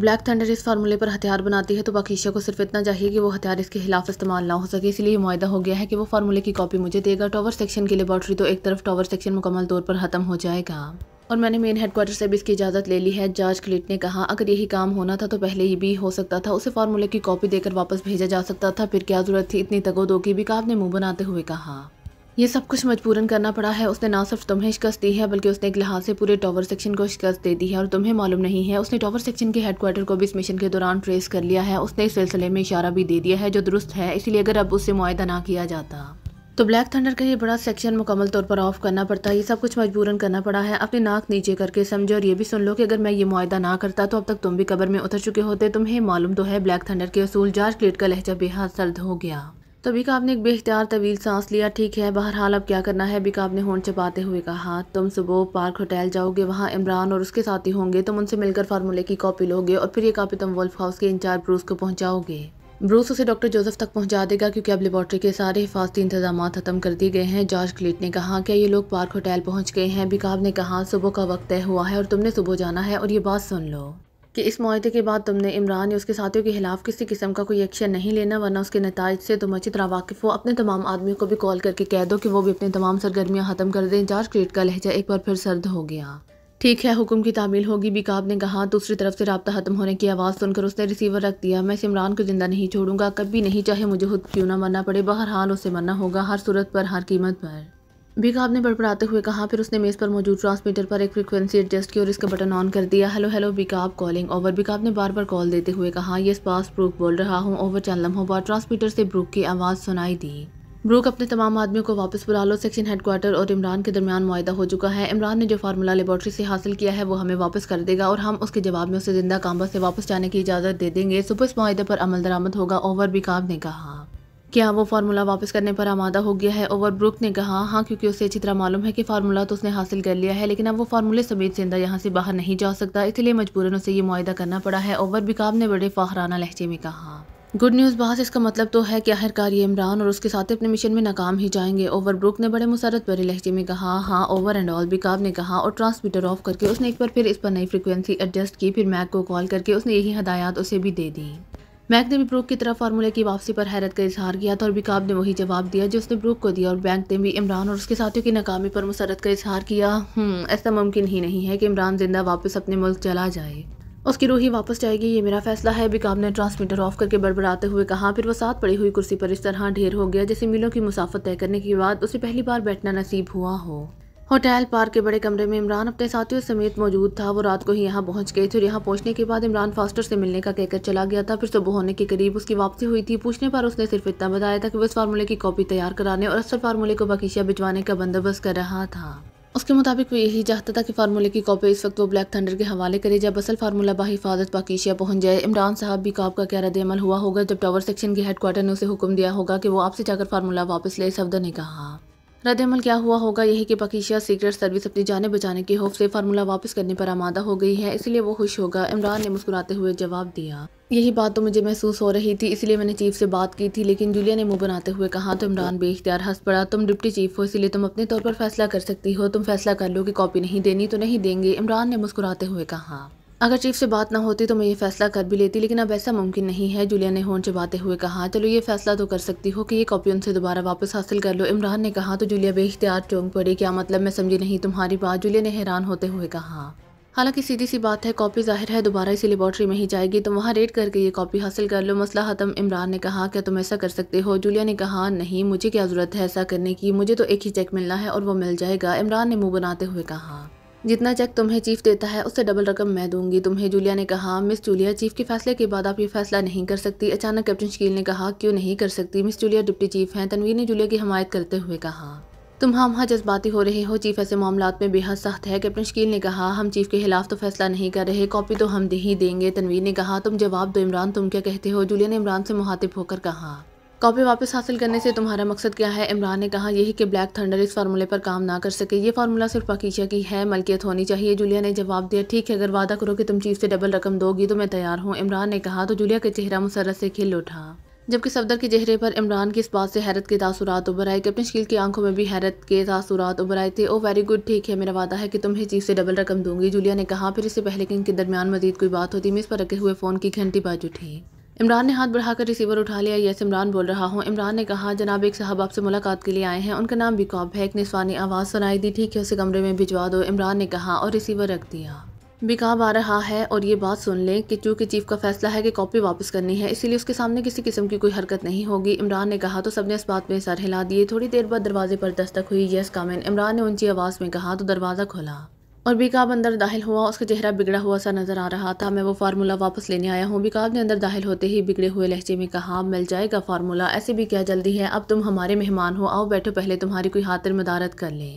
black thunder इस फार्मूले पर हथियार बनाती है तो बाकीशा को सिर्फ इतना चाहिए कि वो हथियार इसके खिलाफ इस्तेमाल ना हो सके इसलिए माहा हो गया है कि वो फार्मूले की कॉपी मुझे देगा टॉवर सेक्शन की लेबॉर्ट्री तो एक तरफ टॉवर सेक्शन मुकम्मल तौर पर ख़त्म हो जाएगा और मैंने मेन हेडक्वार्टर से भी इसकी इजाज़त ले ली है जॉर्ज क्लिट ने कहा अगर यही काम होना था तो पहले ही भी हो सकता था उसे फार्मूले की कॉपी देकर वापस भेजा जा सकता था फिर क्या ज़रूरत थी इतनी तगोदो की भी काब ने मुंह बनाते हुए कहा ये सब कुछ मजबूरन करना पड़ा है उसने ना सिर्फ तुम्हें शिकस्त दी है बल्कि उसने एक लिहाज से पूरे टॉवर सेक्शन को शिकस्त दे दी है और तुम्हें मालूम नहीं है उसने टॉवर सेक्शन के हेडक्वार्टर को भी इस मिशन के दौरान ट्रेस कर लिया है उसने इस सिलसिले में इशारा भी दे दिया है जो दुरुस्त है इसलिए अगर अब उससे मुआदा ना किया जाता तो ब्लैक थंडर का ये बड़ा सेक्शन मुकम्मल तौर पर ऑफ करना पड़ता है ये सब कुछ मजबूरन करना पड़ा है अपने नाक नीचे करके समझो और ये भी सुन लो कि अगर मैं ये मुआदा ना करता तो अब तक तुम भी कबर में उतर चुके होते तुम्हें मालूम तो है ब्लैक थंडर के असूल जार्ज क्लेट का लहजा बेहद सर्द हो गया तो बिका आपने एक बेख्तियार तवील सांस लिया ठीक है बहरहाल अब क्या करना है बिकाब आपने होंठ चपाते हुए कहा तुम सुबह पार्क होटल जाओगे वहाँ इमरान और उसके साथी होंगे तुम उनसे मिलकर फार्मूले की कॉपी लोगे और फिर ये कॉपी तुम वोल्फ हाउस के इंचार्ज ब्रूस को पहुँचाओगे ब्रूस उसे डॉक्टर जोसेफ तक पहुंचा देगा क्योंकि अब लेबॉर्ट्री के सारे हिफाजती इंतजाम खत्म कर दिए गए हैं जॉर्ज क्लीट ने कहा क्या ये लोग पार्क होटल पहुंच गए हैं बिकाब ने कहा सुबह का वक्त तय हुआ है और तुमने सुबह जाना है और ये बात सुन लो कि इस माहे के बाद तुमने इमरान या उसके साथियों के खिलाफ किसी किस्म का कोई एक्शन नहीं लेना वरना उसके नतज से तुम तो अच्छी तरह वाकिफ हो अपने तमाम आदमियों को भी कॉल करके कह दो कि वो भी अपनी तमाम सरगर्मियाँ ख़त्म कर दें जार्ज क्रेट का लहजा एक बार फिर सर्द हो गया ठीक है हुक्म की तामील होगी बिकाब ने कहा दूसरी तरफ से रबता ख़त्म होने की आवाज़ सुनकर उसने रिसीवर रख दिया मैं इमरान को ज़िंदा नहीं छोड़ूंगा कभी नहीं चाहे मुझे खुद क्यों ना मरना पड़े बहरहाल उसे मरना होगा हर सूरत पर हर कीमत पर बिकाब ने बड़बड़ाते हुए कहा फिर उसने मेज़ पर मौजूद ट्रांसमीटर पर एक फ्रीक्वेंसी एडजस्ट की और इसका बटन ऑन कर दिया हेलो हेलो बिकाब कॉलिंग ओवर बिकाब ने बार बार कॉल देते हुए कहा ये पास ब्रूक बोल रहा हूँ ओवर चंद लम्हों बार ट्रांसमीटर से ब्रूक की आवाज़ सुनाई दी ब्रूक अपने तमाम आदमियों को वापस बुला लो सेक्शन हेडक्वार्टर और इमरान के दरमियान माहा हो चुका है इमरान ने जो फार्मूला लेबॉर्ट्री से हासिल किया है वो हमें वापस कर देगा और हम उसके जवाब में उसे जिंदा कामबा से वापस जाने की इजाज़त दे देंगे सुबह इस माहे पर अमल दरामद होगा ओवर बिकाब ने कहा क्या हाँ, वो फार्मूला वापस करने पर आमादा हो गया है ओवर ब्रुक ने कहा हाँ क्योंकि उसे अच्छी तरह मालूम है कि फार्मूला तो उसने हासिल कर लिया है लेकिन अब वो फार्मूले समेत जिंदा यहाँ से बाहर नहीं जा सकता इसलिए मजबूरन उसे ये माहा करना पड़ा है ओवर बिकाब ने बड़े फाहराना लहजे में कहा गुड न्यूज़ बहास इसका मतलब तो है कि आखिरकार ये इमरान और उसके साथ अपने मिशन में नाकाम ही जाएंगे ओवर ब्रुक ने बड़े मुसरत भरे लहजे में कहा हाँ ओवर एंड ऑल बिकाब ने कहा और ट्रांसमीटर ऑफ करके उसने एक बार फिर इस पर नई फ्रिक्वेंसी एडजस्ट की फिर मैक को कॉल करके उसने यही हदायत उसे भी दे दी बैंक ने भी ब्रूक की तरह फार्मूले की वापसी पर हैरत का इजहार किया था और बिकाब ने वही जवाब दिया जो उसने ब्रूक को दिया और बैंक ने भी इमरान और उसके साथियों की नाकामी पर मुसरत का इजहार किया हम्म, ऐसा मुमकिन ही नहीं है कि इमरान जिंदा वापस अपने मुल्क चला जाए उसकी रूह ही वापस जाएगी ये मेरा फैसला है बिकाब ने ट्रांसमीटर ऑफ करके बड़बड़ाते हुए कहा फिर वो साथ पड़ी हुई कुर्सी पर इस तरह ढेर हो गया जैसे मिलों की मुसाफत तय करने के बाद उसे पहली बार बैठना नसीब हुआ हो होटल पार्क के बड़े कमरे में इमरान अपने साथियों समेत मौजूद था वो रात को ही यहाँ पहुँच गए थे और यहाँ पहुँचने के बाद इमरान फास्टर से मिलने का कहकर चला गया था फिर सुबह होने के करीब उसकी वापसी हुई थी पूछने पर उसने सिर्फ इतना बताया था कि वो इस फार्मूले की कॉपी तैयार कराने और असल फार्मूले को बकीशिया भिजवाने का बंदोबस्त कर रहा था उसके मुताबिक वो यही चाहता था कि फार्मूले की कॉपी इस वक्त वो ब्लैक थंडर के हवाले करे जब असल फार्मूला बाहिफाजत पाकिशिया पहुंच जाए इमरान साहब भी काब का क्या अमल हुआ होगा जब टावर सेक्शन के हेडक्वार्टर ने उसे हुक्म दिया होगा कि वो आपसे जाकर फार्मूला वापस ले इस ने कहा रद्दमल क्या हुआ होगा यही कि पकीशिया सीक्रेट सर्विस अपनी जाने बचाने के होफ से फार्मूला वापस करने पर आमादा हो गई है इसलिए वो खुश होगा इमरान ने मुस्कुराते हुए जवाब दिया यही बात तो मुझे महसूस हो रही थी इसलिए मैंने चीफ से बात की थी लेकिन जूलिया ने मुंह बनाते हुए कहा तो इमरान बेख्तियार हंस पड़ा तुम डिप्टी चीफ हो इसलिए तुम अपने तौर पर फैसला कर सकती हो तुम फैसला कर लो कि कॉपी नहीं देनी तो नहीं देंगे इमरान ने मुस्कुराते हुए कहा अगर चीफ से बात ना होती तो मैं ये फैसला कर भी लेती लेकिन अब ऐसा मुमकिन नहीं है जूलिया ने होन चबाते हुए कहा चलो ये फैसला तो कर सकती हो कि ये कॉपी उनसे दोबारा वापस हासिल कर लो इमरान ने कहा तो जूलिया बेख्तियार चौंक पड़ी क्या मतलब मैं समझी नहीं तुम्हारी बात जूलिया ने हैरान होते हुए कहा हालांकि सीधी सी बात है कॉपी जाहिर है दोबारा इसी लेबॉर्ट्री में ही जाएगी तो वहाँ रेड करके ये कॉपी हासिल कर लो मसला हतम इमरान ने कहा क्या तुम ऐसा कर सकते हो जूलिया ने कहा नहीं मुझे क्या ज़रूरत है ऐसा करने की मुझे तो एक ही चेक मिलना है और वो मिल जाएगा इमरान ने मुँह बनाते हुए कहा जितना चेक तुम्हें चीफ देता है उससे डबल रकम मैं दूंगी तुम्हें जूलिया ने कहा मिस जूलिया चीफ के फैसले के बाद आप ये फैसला नहीं कर सकती अचानक कैप्टन शकील ने कहा क्यों नहीं कर सकती मिस जूलिया डिप्टी चीफ हैं तनवीर ने जूलिया की हमायत करते हुए कहा तुम हम हाँ जज्बाती हो रहे हो चीफ ऐसे मामला में बेहद सख्त है कैप्टन शकील ने कहा हम चीफ के खिलाफ तो फैसला नहीं कर रहे कॉपी तो हम दे ही देंगे तनवीर ने कहा तुम जवाब दो इमरान तुम क्या कहते हो जूलिया ने इमरान से मुहातिब होकर कहा कॉपी वापस हासिल करने से तुम्हारा मकसद क्या है इमरान ने कहा यही कि ब्लैक थंडर इस फार्मूले पर काम ना कर सके ये फार्मूला सिर्फ पकीचा की है मलकियत होनी चाहिए जूलिया ने जवाब दिया ठीक है अगर वादा करो कि तुम चीफ से डबल रकम दोगी तो मैं तैयार हूँ इमरान ने कहा तो जूलिया का चेहरा मुसरत से खिल उठा जबकि सफदर के चेहरे पर इमरान की इस बात से हैरत के तासुरात उभर आए कैप्टन शकील की आंखों में भी हैरत के तासुरात उभर आए थे ओ वेरी गुड ठीक है मेरा वादा है कि तुम्हें चीफ से डबल रकम दूंगी जूलिया ने कहा फिर इससे पहले कि इनके दरमियान मजीद कोई बात होती इस पर रखे हुए फ़ोन की घंटी बाज उठी इमरान ने हाथ बढ़ाकर रिसीवर उठा लिया यस इमरान बोल रहा हूँ इमरान ने कहा जनाब एक साहब आपसे मुलाकात के लिए आए हैं उनका नाम बिकॉप है एक निस्वानी आवाज़ सुनाई दी ठीक है उसे कमरे में भिजवा दो इमरान ने कहा और रिसीवर रख दिया बिकाब आ रहा है और ये बात सुन लें कि चूँकि चीफ का फैसला है कि कॉपी वापस करनी है इसीलिए उसके सामने किसी किस्म की कोई हरकत नहीं होगी इमरान ने कहा तो सबने इस बात में सर हिला दिए थोड़ी देर बाद दरवाजे पर दस्तक हुई यस कामिन इमरान ने ऊंची आवाज़ में कहा तो दरवाज़ा खोला और बिकाब अंदर दाखिल हुआ उसका चेहरा बिगड़ा हुआ सा नज़र आ रहा था मैं वो फार्मूला वापस लेने आया हूँ बिकाब ने अंदर दाखिल होते ही बिगड़े हुए लहजे में कहा मिल जाएगा फार्मूला ऐसे भी क्या जल्दी है अब तुम हमारे मेहमान हो आओ बैठो पहले तुम्हारी कोई हाथ मदारत कर ले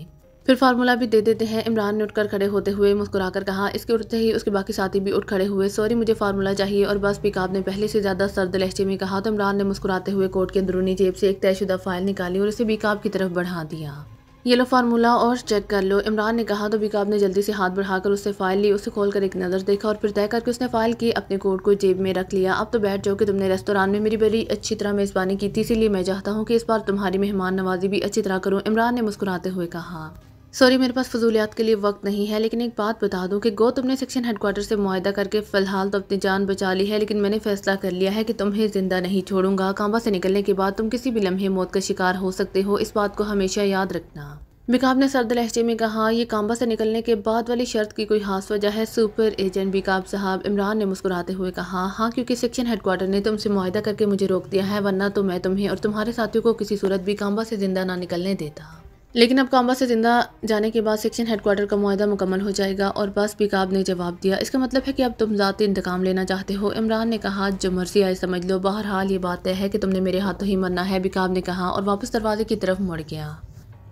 फिर फार्मूला भी दे देते हैं इमरान ने उठकर खड़े होते हुए मुस्कुराकर कहा इसके उठते ही उसके बाकी साथी भी उठ खड़े हुए सॉरी मुझे फार्मूला चाहिए और बस पिकाब ने पहले से ज़्यादा सर्द लहजे में कहा तो इमरान ने मुस्कुराते हुए कोर्ट के अंदरूनी जेब से एक तयशुदा फाइल निकाली और उसे पिकाब की तरफ बढ़ा दिया ये लो फार्मूला और चेक कर लो इमरान ने कहा तो बिकाब ने जल्दी से हाथ बढ़ाकर उससे फाइल ली उसे खोलकर एक नज़र देखा और फिर तय करके उसने फाइल की अपने कोट को जेब में रख लिया अब तो बैठ जाओ कि तुमने रेस्तोरान में मेरी बड़ी अच्छी तरह मेज़बानी की थी इसीलिए मैं चाहता हूँ कि इस बार तुम्हारी मेहमान नवाजी भी अच्छी तरह करूँ इमरान ने मुस्कुराते हुए कहा सॉरी मेरे पास फजूलियात के लिए वक्त नहीं है लेकिन एक बात बता दूं कि गो तुमने सेक्शन हेडक्वार्टर से माहा करके फ़िलहाल तो अपनी जान बचा ली है लेकिन मैंने फैसला कर लिया है कि तुम्हें ज़िंदा नहीं छोड़ूंगा कांबा से निकलने के बाद तुम किसी भी लम्हे मौत का शिकार हो सकते हो इस बात को हमेशा याद रखना बिकाब ने सरद लहजे में कहा यह काम्बा से निकलने के बाद वाली शर्त की कोई खास वजह है सुपर एजेंट बिकाब साहब इमरान ने मुस्कुराते हुए कहा हाँ क्योंकि सेक्शन हेडक्वार्टर ने तुमसे मुहिदा करके मुझे रोक दिया है वरना तो मैं तुम्हें और तुम्हारे साथियों को किसी सूरत भी कांबा से ज़िंदा ना निकलने देता लेकिन अब काम्बा से ज़िंदा जाने के बाद सेक्शन हेडक्वार्टर का माहिदा मुकम्मल हो जाएगा और बस बिकाब ने जवाब दिया इसका मतलब है कि अब तुम ज़ाती इंतकाम लेना चाहते हो इमरान ने कहा जो मर्जी आए समझ लो बहरहाल ये बात तय है कि तुमने मेरे हाथों ही मरना है बिकाब ने कहा और वापस दरवाजे की तरफ मुड़ गया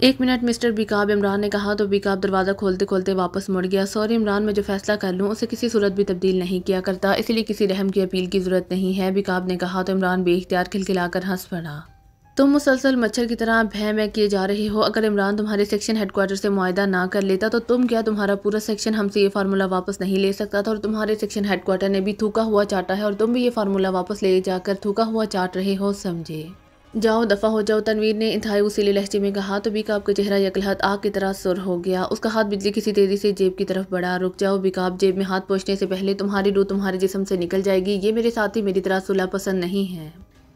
एक मिनट मिस्टर बिकाब इमरान ने कहा तो बिकाब दरवाज़ा खोलते खोलते वापस मुड़ गया सॉरी इमरान मैं जो फैसला कर लूँ उसे किसी सूरत भी तब्दील नहीं किया करता इसलिए किसी रहम की अपील की ज़रूरत नहीं है बिकाब ने कहा तो इमरान बेख्तियार खिलखिलाकर हंस पड़ा तुम मुसलसल मच्छर की तरह भय में किए जा रहे हो अगर इमरान तुम्हारे सेक्शन हेडकोार्टर से मुआदा ना कर लेता तो तुम क्या तुम्हारा पूरा सेक्शन हमसे ये फार्मूला वापस नहीं ले सकता था और तुम्हारे सेक्शन हेडकोार्टर ने भी थूका हुआ चाटा है और तुम भी ये फार्मूला वापस ले जाकर थूका हुआ चाट रहे हो समझे जाओ दफ़ा हो जाओ तनवीर ने इंतहाई उसीले लहजे में कहा तो बिकाब का चेहरा यकलहत आग की तरह सुर हो गया उसका हाथ बिजली किसी तेज़ी से जेब की तरफ बढ़ा रुक जाओ बिकाब जेब में हाथ पहुँचने से पहले तुम्हारी रू तुम्हारे जिसम से निकल जाएगी ये मेरे साथ ही मेरी तरह सुलह पसंद नहीं है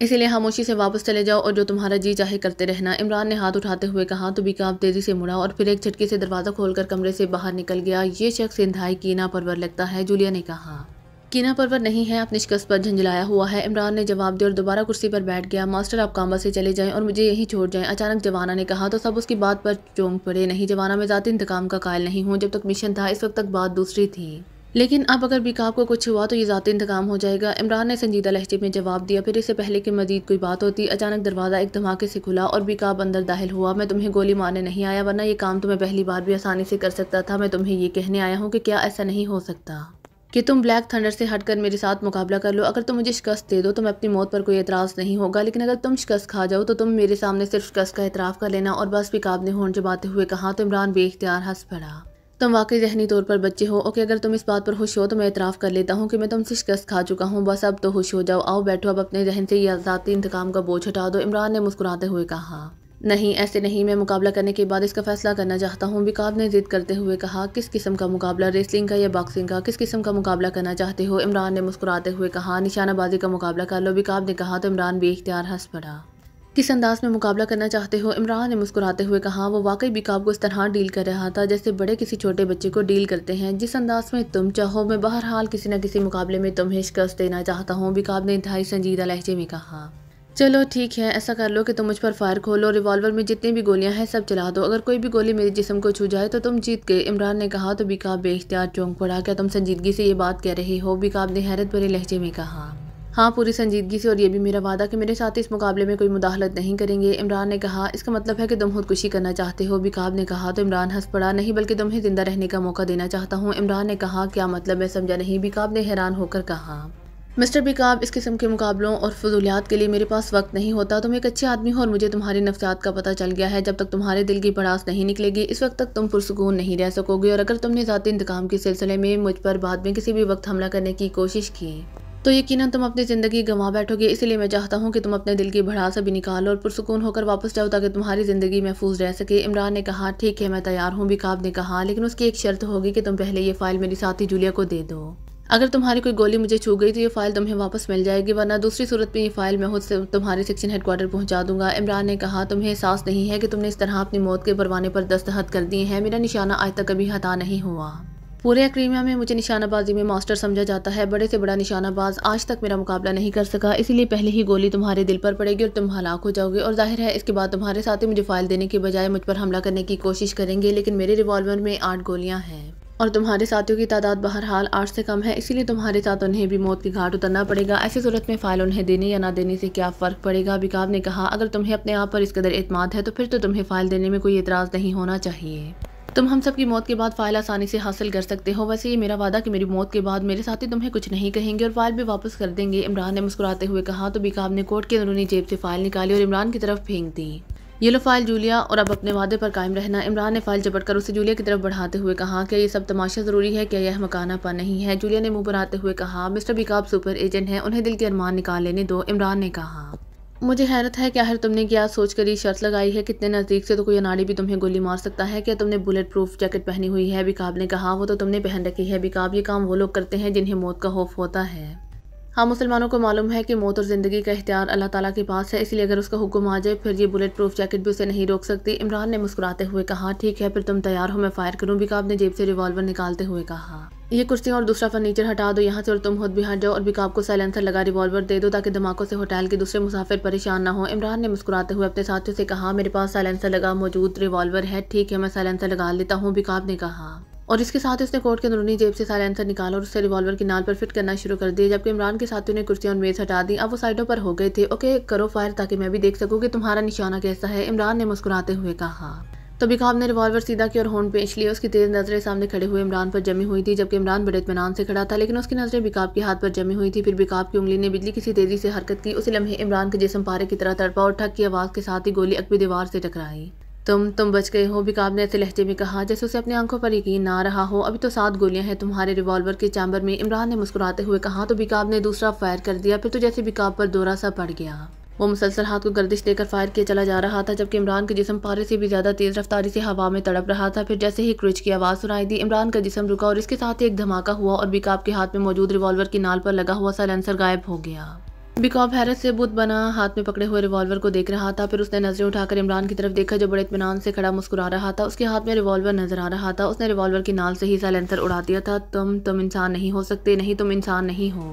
इसीलिए खामोशी से वापस चले जाओ और जो तुम्हारा जी चाहे करते रहना इमरान ने हाथ उठाते हुए कहा तो बिकाब तेज़ी से मुड़ा और फिर एक झटके से दरवाज़ा खोलकर कमरे से बाहर निकल गया ये शख्स की ना परवर लगता है जूलिया ने कहा कीना परवर नहीं है आप निष्कर्ष पर झंझलाया हुआ है इमरान ने जवाब दिया और दोबारा कुर्सी पर बैठ गया मास्टर आप कांबा से चले जाएं और मुझे यहीं छोड़ जाएं अचानक जवाना ने कहा तो सब उसकी बात पर चौंक पड़े नहीं जवाना मैं ज़ाती इंतकाम का कायल नहीं हूँ जब तक मिशन था इस वक्त तक बात दूसरी थी लेकिन अब अगर बिकाब को कुछ हुआ तो ये ज़ाती इंतकाम हो जाएगा इमरान ने संजीदा लहजे में जवाब दिया फिर इससे पहले की मजीद कोई बात होती अचानक दरवाज़ा एक धमाके से खुला और बिकाब अंदर दाखिल हुआ मैं तुम्हें गोली मारने नहीं आया वरना ये काम तो मैं पहली बार भी आसानी से कर सकता था मैं तुम्हें ये कहने आया हूँ कि क्या ऐसा नहीं हो सकता कि तुम ब्लैक थंडर से हटकर मेरे साथ मुकाबला कर लो अगर तुम मुझे शिकस्त दे दो तो मैं अपनी मौत पर कोई एतराज़ नहीं होगा लेकिन अगर तुम शिकस्त खा जाओ तो तुम मेरे सामने सिर्फ शिकस्त का एतराफ़ कर लेना और बस भी काब होने होन आते हुए कहा तो इमरान बेख्तियार हंस पड़ा तुम वाकई जहनी तौर पर बच्चे हो ओके अगर तुम इस बात पर खुश हो तो मैं इतराफ़ कर लेता हूँ कि मैं तुमसे शिकस्त खा चुका हूँ बस अब तो खुश हो जाओ आओ बैठो अब अपने जहन से यह ज़ाती इंतकाम का बोझ हटा दो इमरान ने मुस्कुराते हुए कहा नहीं ऐसे नहीं मैं मुकाबला करने के बाद इसका फैसला करना चाहता हूँ विकाब ने जिद करते हुए कहा किस किस्म का मुकाबला रेसलिंग का या बॉक्सिंग का किस किस्म का मुकाबला करना चाहते हो इमरान ने मुस्कुराते हुए कहा निशानाबाजी का मुकाबला कर लो विकाब ने कहा तो इमरान भी इख्तियार हंस पड़ा किस अंदाज में मुकाबला करना चाहते हो इमरान ने मुस्कुराते हुए कहा वो वाकई बिकाब को इस तरह डील कर रहा था जैसे बड़े किसी छोटे बच्चे को डील करते हैं जिस अंदाज में तुम चाहो मैं बहरहाल किसी न किसी मुकाबले में तुम्हें शिकस्त देना चाहता हूँ बिकाब ने इंतहाई संजीदा लहजे में कहा चलो ठीक है ऐसा कर लो कि तुम मुझ पर फायर खोलो रिवॉल्वर में जितनी भी गोलियां हैं सब चला दो अगर कोई भी गोली मेरे जिस्म को छू जाए तो तुम जीत गए इमरान ने कहा तो बिकाब बेख्तियार चौंक पड़ा क्या तुम संजीदगी से ये बात कह रहे हो बिकाब ने हैरत भरे लहजे में कहा हाँ पूरी संजीदगी से और ये भी मेरा वादा कि मेरे साथ इस मुकाबले में कोई मुदाहलत नहीं करेंगे इमरान ने कहा इसका मतलब है कि तुम खुदकुशी करना चाहते हो बिकाब ने कहा तो इमरान हंस पड़ा नहीं बल्कि तुम्हें ज़िंदा रहने का मौका देना चाहता हूँ इमरान ने कहा क्या मतलब है समझा नहीं बिकाब ने हैरान होकर कहा मिस्टर बिकाब इस किस्म के मुकाबलों और फजूलियात के लिए मेरे पास वक्त नहीं होता तुम एक अच्छे आदमी हो और मुझे तुम्हारी नफसात का पता चल गया है जब तक तुम्हारे दिल की भड़ास नहीं निकलेगी इस वक्त तक तुम पुरसकून नहीं रह सकोगे और अगर तुमने ज़ाती इंतकाम के सिलसिले में मुझ पर बाद में किसी भी वक्त हमला करने की कोशिश की तो यकीनन तुम अपनी ज़िंदगी गंवा बैठोगे इसलिए मैं चाहता हूँ कि तुम अपने दिल की भड़ास अभी निकालो और पुरसकून होकर वापस जाओ ताकि तुम्हारी ज़िंदगी महफूज रह सके इमरान ने कहा ठीक है मैं तैयार हूँ बिकाब ने कहा लेकिन उसकी एक शर्त होगी कि तुम पहले ये फ़ाइल मेरी साथी जूलिया को दे दो अगर तुम्हारी कोई गोली मुझे छू गई तो ये फाइल तुम्हें वापस मिल जाएगी वरना दूसरी सूरत में ये फाइल मैं खुद से तुम्हारे सेक्शन हेडक्वार्टर पहुंचा दूंगा इमरान ने कहा तुम्हें एहसास नहीं है कि तुमने इस तरह अपनी मौत के परवाने पर दस्तखत कर दिए हैं मेरा निशाना आज तक कभी हता नहीं हुआ पूरे अक्रीमिया में मुझे निशानाबाजी में मास्टर समझा जाता है बड़े से बड़ा निशानाबाज आज तक मेरा मुकाबला नहीं कर सका इसीलिए पहले ही गोली तुम्हारे दिल पर पड़ेगी और तुम हलाक हो जाओगे और जाहिर है इसके बाद तुम्हारे साथ ही मुझे फाइल देने के बजाय मुझ पर हमला करने की कोशिश करेंगे लेकिन मेरे रिवॉल्वर में आठ गोलियां हैं और तुम्हारे साथियों की तादाद बहरहाल आठ से कम है इसीलिए तुम्हारे साथ उन्हें भी मौत की घाट उतरना पड़ेगा ऐसी सूरत में फ़ाइल उन्हें देने या ना देने से क्या फ़र्क पड़ेगा बिकाव ने कहा अगर तुम्हें अपने आप पर इस कदर एतमाद है तो फिर तो तुम्हें फ़ाइल देने में कोई एतराज़ नहीं होना चाहिए तुम हम सब की मौत के बाद फाइल आसानी से हासिल कर सकते हो वैसे ये मेरा वादा कि मेरी मौत के बाद मेरे साथी तुम्हें कुछ नहीं कहेंगे और फाइल भी वापस कर देंगे इमरान ने मुस्कुराते हुए कहा तो बिकाब ने कोर्ट के अंदरूनी जेब से फाइल निकाली और इमरान की तरफ फेंक दी ये लो फाइल जूलिया और अब अपने वादे पर कायम रहना इमरान ने फाइल जपट कर उसे जूलिया की तरफ बढ़ाते हुए कहा कि ये सब तमाशा ज़रूरी है क्या यह मकाना पर नहीं है जूलिया ने मुंह पर आते हुए कहा मिस्टर बिकाब सुपर एजेंट है उन्हें दिल के अरमान निकाल लेने दो इमरान ने कहा मुझे हैरत है कि आखिर तुमने क्या सोच कर ये शर्त लगाई है कितने नज़दीक से तो कोई अनाड़ी भी तुम्हें गोली मार सकता है क्या तुमने बुलेट प्रूफ जैकेट पहनी हुई है बिकाब ने कहा वो तो तुमने पहन रखी है बिकाब ये काम वो लोग करते हैं जिन्हें मौत का खौफ होता है हाँ मुसलमानों को मालूम है कि मौत और ज़िंदगी का इख्तियार अल्लाह ताला के पास है इसलिए अगर उसका हुक्म आ जाए फिर ये बुलेट प्रूफ जैकेट भी उसे नहीं रोक सकती इमरान ने मुस्कुराते हुए कहा ठीक है फिर तुम तैयार हो मैं फ़ायर करूँ बिकाब ने जेब से रिवॉल्वर निकालते हुए कहा ये कुर्सियाँ और दूसरा फर्नीचर हटा दो यहाँ से और तुम खुद भी हट जाओ और बिकाब को साइलेंसर लगा रिवॉल्वर दे दो ताकि धमाकों से होटल के दूसरे मुसाफिर परेशान ना हो इमरान ने मुस्कुराते हुए अपने साथियों से कहा मेरे पास साइलेंसर लगा मौजूद रिवॉल्वर है ठीक है मैं साइलेंसर लगा लेता हूँ बिकाब ने कहा और इसके साथ उसने कोर्ट के अंदरूनी जेब से सारे आंसर निकाला और उससे रिवॉल्वर की नाल पर फिट करना शुरू कर दिया जबकि इमरान के साथियों ने कुर्सियां और मेज हटा दी अब वो साइडों पर हो गए थे ओके करो फायर ताकि मैं भी देख सकूँ कि तुम्हारा निशाना कैसा है इमरान ने मुस्कुराते हुए कहा तभी तो खाब ने रिवॉल्वर सीधा की और होन पेश लिया उसकी तेज नजरें सामने खड़े हुए इमरान पर जमी हुई थी जबकि इमरान बड़े इतमान से खड़ा था लेकिन उसकी नजरें बिकाब के हाथ पर जमी हुई थी फिर बिकाब की उंगली ने बिजली किसी तेजी से हरकत की उसी लम्हे इमरान के जिसम पारे की तरह तड़पा और ठक की आवाज़ के साथ ही गोली अकबी दीवार से टकराई तुम तुम बच गए हो बिकाब ने ऐसे लहजे में कहा जैसे उसे अपनी आंखों पर यकीन ना रहा हो अभी तो सात गोलियां हैं तुम्हारे रिवॉल्वर के चैम्बर में इमरान ने मुस्कुराते हुए कहा तो बिकाब ने दूसरा फायर कर दिया फिर तो जैसे बिकाब पर दौरा सा पड़ गया वो मुसलसल हाथ को गर्दिश लेकर फायर किया चला जा रहा था जबकि इमरान का जिसम पारे से भी ज़्यादा तेज़ रफ्तारी से हवा में तड़प रहा था फिर जैसे ही क्रिच की आवाज़ सुनाई दी इमरान का जिसम रुका और इसके साथ ही एक धमाका हुआ और बिकाब के हाथ में मौजूद रिवॉल्वर की नाल पर लगा हुआ साइलेंसर गायब हो गया बिकॉब हैरत से बुत बना हाथ में पकड़े हुए रिवॉल्वर को देख रहा था फिर उसने नजरें उठाकर इमरान की तरफ देखा जो बड़े इतमान से खड़ा मुस्कुरा रहा था उसके हाथ में रिवॉल्वर नजर आ रहा था उसने रिवॉल्वर की नाल से ही साइलेंसर उड़ा दिया था तुम तुम इंसान नहीं हो सकते नहीं तुम इंसान नहीं हो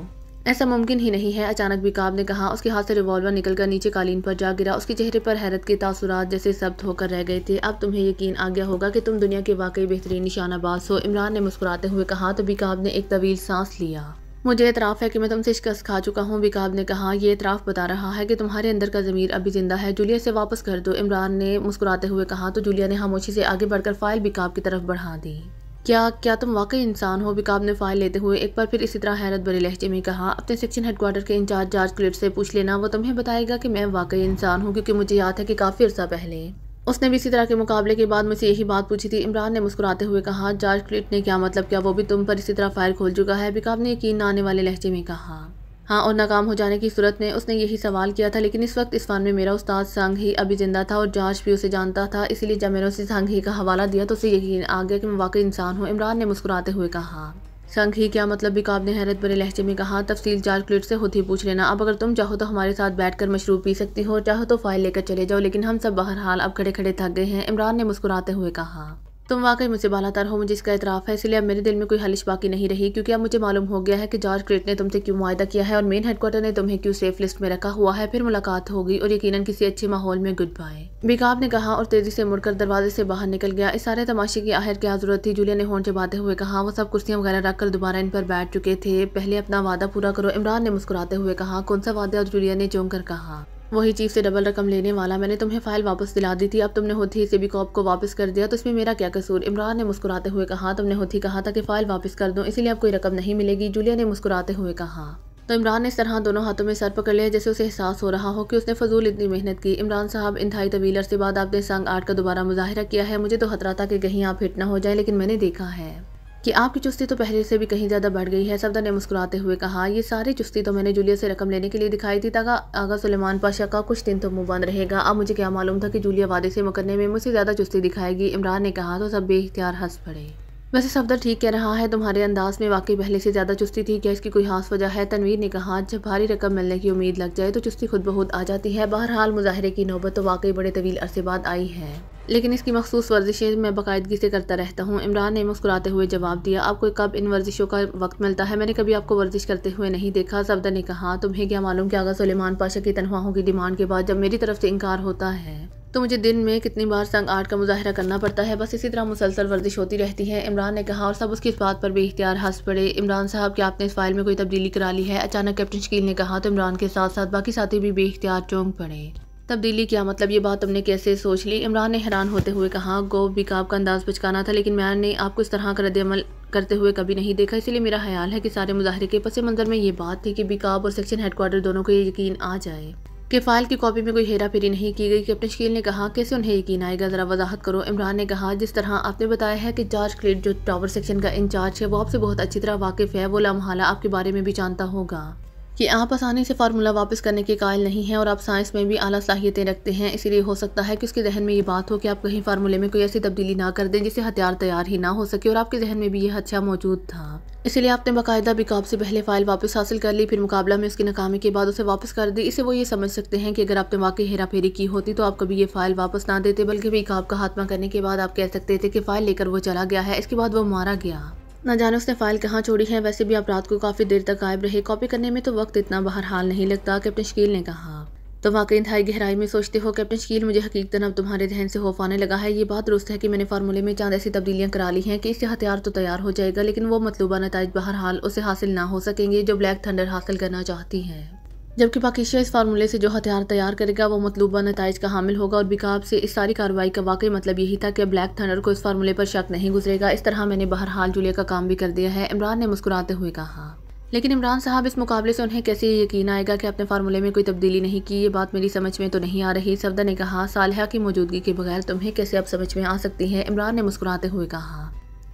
ऐसा मुमकिन ही नहीं है अचानक बिकाब ने कहा उसके हाथ से रिवॉल्वर निकलकर नीचे कालीन पर जा गिरा उसके चेहरे पर हैरत के तासुरात जैसे सब्त होकर रह गए थे अब तुम्हें यकीन आ गया होगा कि तुम दुनिया के वाकई बेहतरीन निशानाबाज हो इमरान ने मुस्कुराते हुए कहा तो बिकाब ने एक तवील सांस लिया मुझे इतराफ़ है कि मैं तुमसे शिकस्त खा चुका हूँ विकाब ने कहा यह इतराफ़ बता रहा है कि तुम्हारे अंदर का ज़मीर अभी ज़िंदा है जूलिया से वापस कर दो इमरान ने मुस्कुराते हुए कहा तो जूलिया ने हमोशी से आगे बढ़कर फ़ाइल विकाब की तरफ बढ़ा दी क्या क्या तुम वाकई इंसान हो विकाब ने फाइल लेते हुए एक बार फिर इसी तरह हैरत भरे लहजे में कहा अपने सेक्शन हेडकोार्टर के इंचार्ज जार्ज क्लिट से पूछ लेना वो तुम्हें बताएगा कि मैं वाकई इंसान हूँ क्योंकि मुझे याद है कि काफ़ी अर्सा पहले उसने भी इसी तरह के मुकाबले के बाद मुझसे यही बात पूछी थी इमरान ने मुस्कुराते हुए कहा जॉर्ज क्लिट ने क्या मतलब क्या वो भी तुम पर इसी तरह फायर खोल चुका है बिकाब ने यकीन आने वाले लहजे में कहा हाँ और नाकाम हो जाने की सूरत में उसने यही सवाल किया था लेकिन इस वक्त इस फान में मेरा उस्ताद संग ही अभी जिंदा था और जांच भी उसे जानता था इसलिए जब मैंने उसे संग ही का हवाला दिया तो उसे यकीन आ गया कि मैं वाकई इंसान हूँ इमरान ने मुस्कुराते हुए कहा संग ही क्या मतलब बिकाब ने हैरत भरे लहजे में कहा तफसील क्लिट से खुद ही पूछ लेना अब अगर तुम चाहो तो हमारे साथ बैठकर मशरूब पी सकती हो चाहो तो फाइल लेकर चले जाओ लेकिन हम सब बहरहाल अब खड़े खड़े थक गए हैं इमरान ने मुस्कुराते हुए कहा तुम वाकई मुझसे बालातर हो मुझे इसका इतराफ़ है इसलिए अब मेरे दिल में कोई हलिश बाकी नहीं रही क्योंकि अब मुझे मालूम हो गया है कि जॉर्ज क्रेट ने तुमसे क्यों मुआदा किया है और मेन हेडक्वार्टर ने तुम्हें क्यों सेफ लिस्ट में रखा हुआ है फिर मुलाकात होगी और यकीनन किसी अच्छे माहौल में गुड बाय बिकाब ने कहा और तेजी से मुड़कर दरवाजे से बाहर निकल गया इस सारे तमाशे की आहिर क्या जरूरत थी जूलिया ने होन चबाते हुए कहा वो सब कुर्सियाँ वगैरह रखकर दोबारा इन पर बैठ चुके थे पहले अपना वादा पूरा करो इमरान ने मुस्कुराते हुए कहा कौन सा वादा और जूलिया ने चौंक कर कहा वही चीफ से डबल रकम लेने वाला मैंने तुम्हें फ़ाइल वापस दिला दी थी अब तुमने होती से भी कॉप को वापस कर दिया तो इसमें मेरा क्या कसूर इमरान ने मुस्कुराते हुए कहा तुमने होती कहा था कि फ़ाइल वापस कर दो इसीलिए अब कोई रकम नहीं मिलेगी जूलिया ने मुस्कुराते हुए कहा तो इमरान ने इस तरह दोनों हाथों में सर पकड़ लिया जैसे उसे एहसास हो रहा हो कि उसने फजूल इतनी मेहनत की इमरान साहब इंतहाई तवील अरसे बाद आपने संग आर्ट का दोबारा मुजाहरा किया है मुझे तो खतरा था कि कहीं आप हिट ना हो जाए लेकिन मैंने देखा है कि आपकी चुस्ती तो पहले से भी कहीं ज़्यादा बढ़ गई है सफदर ने मुस्कुराते हुए कहा ये सारी चुस्ती तो मैंने जूलिया से रकम लेने के लिए दिखाई थी ताकि आगा सुलेमान पाशा का कुछ दिन तो मुंह बंद रहेगा अब मुझे क्या मालूम था कि जूलिया वादे से मुकदमे में मुझसे ज़्यादा चुस्ती दिखाएगी इमरान ने कहा तो सब बेख्तियार हंस पड़े वैसे सफदर ठीक कह रहा है तुम्हारे अंदाज में वाकई पहले से ज़्यादा चुस्ती थी क्या इसकी कोई खास वजह है तनवीर ने कहा जब भारी रकम मिलने की उम्मीद लग जाए तो चुस्ती खुद बहुत आ जाती है बहरहाल मुजाहरे की नौबत तो वाकई बड़े तवील अरसे बाद आई है लेकिन इसकी मखसूस वर्जिशें मैं बाकायदगी से करता रहता हूँ इमरान ने मुस्कुराते हुए जवाब दिया आपको कब इन वर्जिशों का वक्त मिलता है मैंने कभी आपको वर्जिश करते हुए नहीं देखा सफदर ने कहा तुम्हें क्या मालूम कि आगा सलेमान पाशा की तनख्वाहों की डिमांड के बाद जब मेरी तरफ से इनकार होता है तो मुझे दिन में कितनी बार संग आर्ट का मुजाहरा करना पड़ता है बस इसी तरह मुसलसल वर्जिश होती रहती है इमरान ने कहा और सब उसकी इस बात पर भी इख्तियार हंस पड़े इमरान साहब क्या आपने इस फाइल में कोई तब्दीली करा ली है अचानक कैप्टन शकील ने कहा तो इमरान के साथ साथ बाकी साथी भी बेख्तियार चौंक पड़े तब्दीली क्या मतलब ये बात तुमने कैसे सोच ली इमरान ने हैरान होते हुए कहा गो बिकाब का अंदाज़ बचकाना था लेकिन मैंने आपको इस तरह का रद्दमल करते हुए कभी नहीं देखा इसलिए मेरा ख्याल है कि सारे मुजाहरे के पस मंज़र में ये बात थी कि बिकाब और सेक्शन हेडकोार्टर दोनों को ये यकीन आ जाए कि फाइल की कॉपी में कोई हेरा फेरी नहीं की गई कैप्टन शकील ने कहा कैसे उन्हें यकीन आएगा ज़रा वजाहत करो इमरान ने कहा जिस तरह आपने बताया है कि जॉर्ज क्लेट जो टावर सेक्शन का इंचार्ज है वो आपसे बहुत अच्छी तरह वाकिफ़ है वो लामहाला आपके बारे में भी जानता होगा कि आप आसानी से फार्मूला वापस करने के कायल नहीं हैं और आप साइंस में भी आला सलाहियतें रखते हैं इसीलिए हो सकता है कि उसके जहन में ये बात हो कि आप कहीं फार्मूले में कोई ऐसी तब्दीली ना कर दें जिससे हथियार तैयार ही ना हो सके और आपके जहन में भी यह अच्छा मौजूद था इसलिए आपने बाकायदा बिकाब से पहले फ़ाइल वापस हासिल कर ली फिर मुकाबला में उसकी नाकामी के बाद उसे वापस कर दी इसे वो ये समझ सकते हैं कि अगर आपने वाकई हेरा फेरी की होती तो आप कभी ये फ़ाइल वापस ना देते बल्कि बिकाब का खात्मा करने के बाद आप कह सकते थे कि फ़ाइल लेकर वो चला गया है इसके बाद वो मारा गया ना जाने उसने फाइल कहाँ छोड़ी है वैसे भी आप रात को काफ़ी देर तक गायब रहे कॉपी करने में तो वक्त इतना बाहर हाल नहीं लगता कैप्टन शकील ने कहा तो वाकई इंतहाई गहराई में सोचते हो कैप्टन शकील मुझे हकीकतन अब तुम्हारे जहन से होफ आने लगा है ये बात दुरुस्त है कि मैंने फार्मूले में चांद ऐसी तब्दीलियां करा ली हैं कि इससे हथियार तो तैयार हो जाएगा लेकिन वो मतलूबा नतज बहरहाल उसे हासिल ना हो सकेंगे जो ब्लैक थंडर हासिल करना चाहती हैं जबकि पाकिस्तान इस फार्मूले से जो हथियार तैयार करेगा वो मतलूबा नतज का हामिल होगा और बिकाब से इस सारी कार्रवाई का वाकई मतलब यही था कि ब्लैक थंडर को इस फार्मूले पर शक नहीं गुजरेगा इस तरह मैंने बहरहाल जूलिया का काम भी कर दिया है इमरान ने मुस्कुराते हुए कहा लेकिन इमरान साहब इस मुकाबले से उन्हें कैसे यकीन आएगा कि अपने फार्मूले में कोई तब्दीली नहीं की ये बात मेरी समझ में तो नहीं आ रही सफदा ने कहा सालह की मौजूदगी के बगैर तुम्हें कैसे अब समझ में आ सकती है इमरान ने मुस्कुराते हुए कहा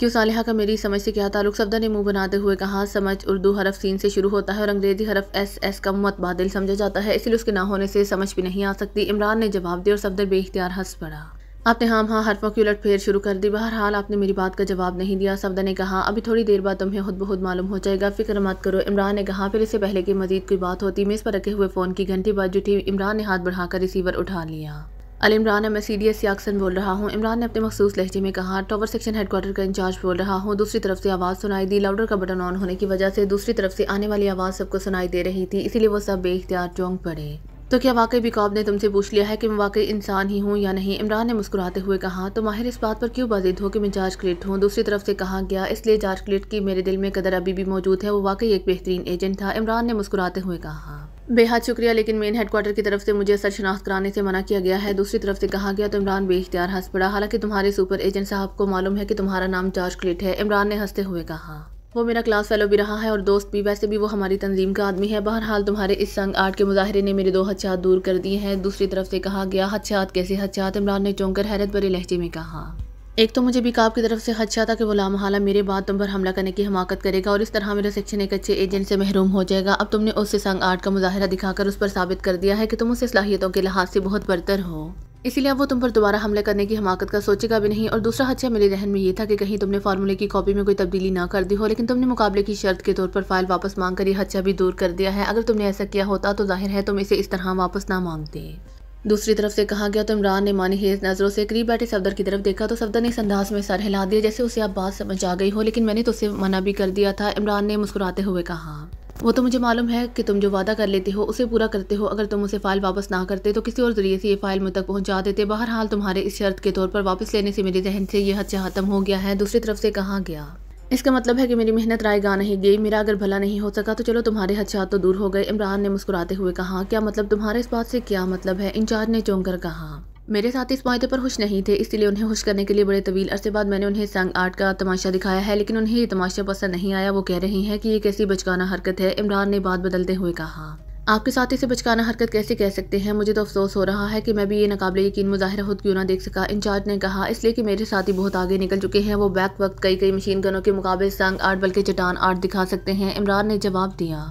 क्यों सालिहा का मेरी समझ से क्या ताल्लुक सफदा ने मुंह बनाते हुए कहा समझ उर्दू हरफ सीन से शुरू होता है और अंग्रेजी हरफ एस एस का मतबादल समझा जाता है इसलिए उसके ना होने से समझ भी नहीं आ सकती इमरान ने जवाब दिया और सफदर बेख्तियार हंस पड़ा आपने हाँ हाँ हरफों की उलट फेर शुरू कर दी बहरहाल आपने मेरी बात का जवाब नहीं दिया सफदा ने कहा अभी थोड़ी देर बाद तुम्हें खुद बहुत मालूम हो जाएगा फिक्र मत करो इमरान ने कहा फिर इससे पहले की मजीद कोई बात होती मेज़ पर रखे हुए फ़ोन की घंटी बाजू थी इमरान ने हाथ बढ़ाकर रिसीवर उठा लिया अलिमरान मैं सी डी एस याक्सन बोल रहा हूँ इमरान ने अपने मखसूस लहजे में कहा टावर सेक्शन क्वार्टर का इंचार्ज बोल रहा हूँ दूसरी तरफ से आवाज़ सुनाई दी लाउडर का बटन ऑन होने की वजह से दूसरी तरफ से आने वाली आवाज़ सबको सुनाई दे रही थी इसीलिए वो सब बेख्तियार चौंक पड़े तो क्या वाकई बिकॉब ने तुमसे पूछ लिया है कि मैं वाकई इंसान ही हूँ या नहीं इमरान ने मुस्कुराते हुए कहा तो माहिर इस बात पर क्यों बाजिद हो कि मैं जार्ज क्लिट हूँ दूसरी तरफ से कहा गया इसलिए जार्ज क्लिट की मेरे दिल में कदर अभी भी मौजूद है वो वाकई एक बेहतरीन एजेंट था इमरान ने मुस्कुराते हुए कहा बेहद शुक्रिया लेकिन मेन हेडक्वार्टर की तरफ से मुझे असर शनाख्त कराने से मना किया गया है दूसरी तरफ से कहा गया तो इमरान बेख्तियार हंस पड़ा हालांकि तुम्हारे सुपर एजेंट साहब को मालूम है कि तुम्हारा नाम जॉर्ज क्लिट है इमरान ने हंसते हुए कहा वो मेरा क्लास फेलो भी रहा है और दोस्त भी वैसे भी वो हमारी तंजीम का आदमी है बहरहाल तुम्हारे इस संग आर्ट के मुजाहरे ने मेरे दो हथियात दूर कर दिए हैं दूसरी तरफ से कहा गया हथियात कैसे हथियात इमरान ने चौंकर हैरत भरे लहजे में कहा एक तो मुझे बिकाब की तरफ से खदशा था कि गुलाम हाला मेरे बाद तुम पर हमला करने की हमाकत करेगा और इस तरह मेरा सेक्शन एक अच्छे एजेंट से महरूम हो जाएगा अब तुमने उससे संग आर्ट का मुजाहरा दिखाकर उस पर साबित कर दिया है कि तुम उसे सलाहियतों के लिहाज से बहुत बरतर हो इसलिए अब वो तुम पर दोबारा हमला करने की हमाकत का सोचेगा भी नहीं और दूसरा हदशा मेरे जहन में ये था कि कहीं तुमने फार्मूले की कॉपी में कोई तब्दीली ना कर दी हो लेकिन तुमने मुकाबले की शर्त के तौर पर फाइल वापस मांग कर यह हदशा भी दूर कर दिया है अगर तुमने ऐसा किया होता तो जाहिर है तुम इसे इस तरह वापस ना मांगते दूसरी तरफ से कहा गया तो इमरान ने मानी हेज नज़रों से करीब बैठे सफदर की तरफ देखा तो सफदर ने इस अंदाज में सर हिला दिया जैसे उसे आप बात समझ आ गई हो लेकिन मैंने तो उसे मना भी कर दिया था इमरान ने मुस्कुराते हुए कहा वो तो मुझे मालूम है कि तुम जो वादा कर लेते हो उसे पूरा करते हो अगर तुम उसे फ़ाइल वापस ना करते तो किसी और ज़रिए से ये फ़ाइल मुझ तक पहुंचा देते बहरहाल तुम्हारे इस शर्त के तौर पर वापस लेने से मेरे जहन से यह हद से ख़त्म हो गया है दूसरी तरफ से कहा गया इसका मतलब है कि मेरी मेहनत रायगा नहीं गई मेरा अगर भला नहीं हो सका तो चलो तुम्हारे हथियार तो दूर हो गए इमरान ने मुस्कुराते हुए कहा क्या मतलब तुम्हारे इस बात से क्या मतलब है इंचार्ज ने चौंक कर कहा मेरे साथ इस मायदे पर खुश नहीं थे इसलिए उन्हें खुश करने के लिए बड़े तवील अरसे बाद मैंने उन्हें संग आर्ट का तमाशा दिखाया है लेकिन उन्हें ये तमाशा पसंद नहीं आया वो कह रही हैं कि ये कैसी बचकाना हरकत है इमरान ने बात बदलते हुए कहा आपके साथ इसे बचकाना हरकत कैसे कह सकते हैं मुझे तो अफसोस हो रहा है कि मैं भी ये नाकबले यकीन मुजाहरा खुद क्यों ना देख सका इंचार्ज ने कहा इसलिए कि मेरे साथी बहुत आगे निकल चुके हैं वो बैक वक्त कई कई मशीन गनों के मुकाबले संग आर्ट बल्कि चटान आर्ट दिखा सकते हैं इमरान ने जवाब दिया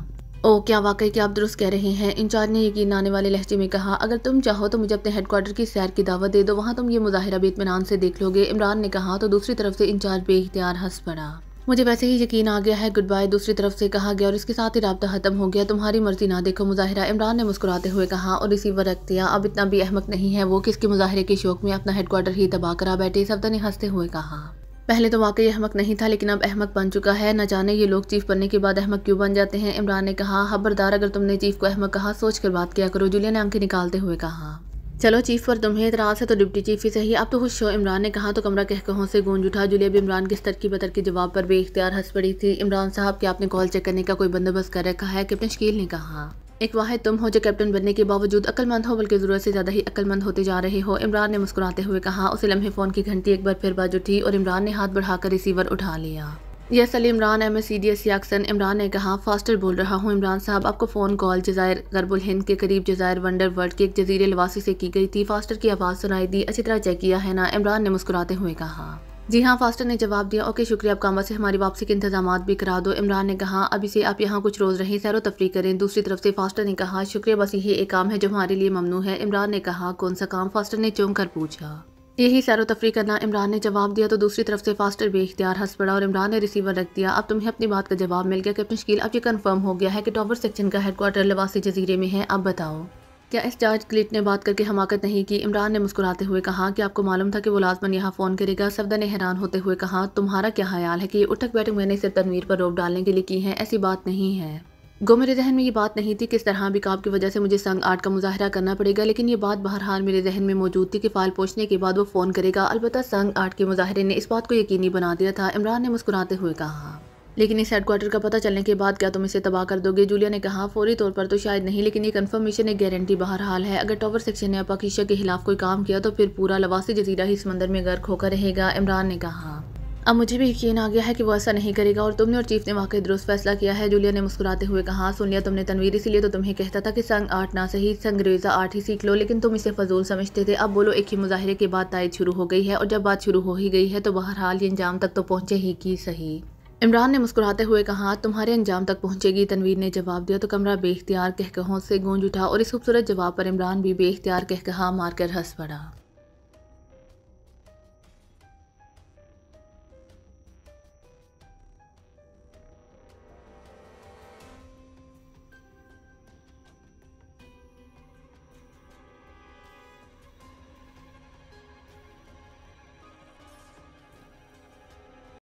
ओ क्या वाकई क्या आप दुरुस्त कह रहे हैं इंचार्ज ने यकीन आने वाले लहजे में कहा अगर तुम चाहो तो मुझे अपने हेडक्वार्टर की सैर की दावत दे दो वहाँ तुम ये मुजाहरा इतमान से देख लोगे इमरान ने कहा तो दूसरी तरफ से इंचार्ज बेख्तियार हंस पड़ा मुझे वैसे ही यकीन आ गया है गुड बाय दूसरी तरफ से कहा गया और इसके साथ ही रबता ख़त्म हो गया तुम्हारी मर्जी ना देखो मुजाहिरा इमरान ने मुस्कुराते हुए कहा और वर रख दिया अब इतना भी अहमक नहीं है वो किसके मुजाहरे के शौक में अपना हेडक्वार्टर ही तबाह करा बैठे सफदा ने हंसते हुए कहा पहले तो वाकई अहमक नहीं था लेकिन अब अहमक बन चुका है न जाने ये लोग चीफ बनने के बाद अहमक क्यों बन जाते हैं इमरान ने कहा खबरदार अगर तुमने चीफ को अहमक कहा सोच कर बात किया करो जूलिया ने आंखें निकालते हुए कहा चलो चीफ पर तुम्हें इतराज है तो डिप्टी चीफ ही सही अब तो खुश हो इमरान ने कहा तो कमरा कह कहों से गूंज उठा जुलिया भी इमरान की तरकी बतर के जवाब पर इख्तियार हंस पड़ी थी इमरान साहब के आपने कॉल चेक करने का कोई बंदोबस्त कर रखा है कैप्टन शकील ने कहा एक वाहिद तुम हो जो कैप्टन बनने के बावजूद अक्लमंद हो बल्कि ज़रूरत से ज़्यादा ही अक्लमंद होते जा रहे हो इमरान ने मुस्कुराते हुए कहा उसे लम्हे फ़ोन की घंटी एक बार फिर बाज उठी और इमरान ने हाथ बढ़ाकर रिसीवर उठा लिया yes Ali Imran M S C D S याक्सन इमरान ने कहा फास्टर बोल रहा हूँ इमरान साहब आपको फ़ोन कॉल जजायर गरबुल हिंद के करीब जजायर वंडर वर्ल्ड के एक जजीरे लवासी से की गई थी फास्टर की आवाज़ सुनाई दी अच्छी तरह चेक किया है ना इमरान ने मुस्कुराते हुए कहा जी हाँ फास्टर ने जवाब दिया ओके शुक्रिया आप कामा से हमारी वापसी के इंतजाम भी करा दो इमरान ने कहा अभी से आप यहाँ कुछ रोज़ रहें सैर तफरी करें दूसरी तरफ से फास्टर ने कहा शुक्रिया बस यही एक काम है जो हमारे लिए ममनू है इमरान ने कहा कौन सा काम फास्टर ने चौंक कर पूछा यही सैर तफरी करना इमरान ने जवाब दिया तो दूसरी तरफ से फास्टर इख्तियार हंस पड़ा और इमरान ने रिसीवर रख दिया अब तुम्हें अपनी बात का जवाब मिल गया कैप्टन शकील अब ये कंफर्म हो गया है कि टॉवर सेक्शन का हेडक्वार्टर लवासी जजीरे में है अब बताओ क्या इस चार्ज क्लिट ने बात करके हमाकत नहीं की इमरान ने मुस्कुराते हुए कहा कि आपको मालूम था कि वो लाजमन यहाँ फ़ोन करेगा सफदा ने हैरान होते हुए कहा तुम्हारा क्या ख्याल है कि ये उठक बैठक मैंने सिर्फ तनवीर पर रोक डालने के लिए की है ऐसी बात नहीं है गो मेरे जहन में ये बात नहीं थी कि इस तरह बिकाब की वजह से मुझे संग आर्ट का मुजाहरा करना पड़ेगा लेकिन ये बात बहरहाल मेरे जहन में मौजूद थी कि फाल पहुँचने के बाद वो फ़ोन करेगा अलबत्त संग आर्ट के मुजाहरे ने इस बात को यकीनी बना दिया था इमरान ने मुस्कुराते हुए कहा लेकिन इस हेडक्वार्टर का पता चलने के बाद क्या तुम इसे तबाह कर दोगे जूलिया ने कहा फौरी तौर पर तो शायद नहीं लेकिन ये कन्फर्मेशन एक गारंटी बहरहाल है अगर टॉवर सेक्शन ने अपाकिशा के खिलाफ कोई काम किया तो फिर पूरा लवासी जजीरा ही समंदर में गर्क होकर रहेगा इमरान ने कहा अब मुझे भी यकीन आ गया है कि वो ऐसा नहीं करेगा और तुमने और चीफ ने वाकई दुरुस्त फैसला किया है जूलिया ने मुस्कुराते हुए कहा सुन लिया तुमने तनवीर इसीलिए तो तुम्हें कहता था कि संग आर्ट ना सही रेजा आर्ट ही सीख लो लेकिन तुम इसे फजूल समझते थे अब बोलो एक ही मुजाहरे के बाद तायद शुरू हो गई है और जब बात शुरू हो ही गई है तो बहरहाल ये अंजाम तक तो पहुँचे ही की सही इमरान ने मुस्कुराते हुए कहा तुम्हारे अंजाम तक पहुंचेगी तनवीर ने जवाब दिया तो कमरा बेख्तियार कहकहों से गूंज उठा और इस खूबसूरत जवाब पर इमरान भी बेख्तियार कहकहा मारकर हंस पड़ा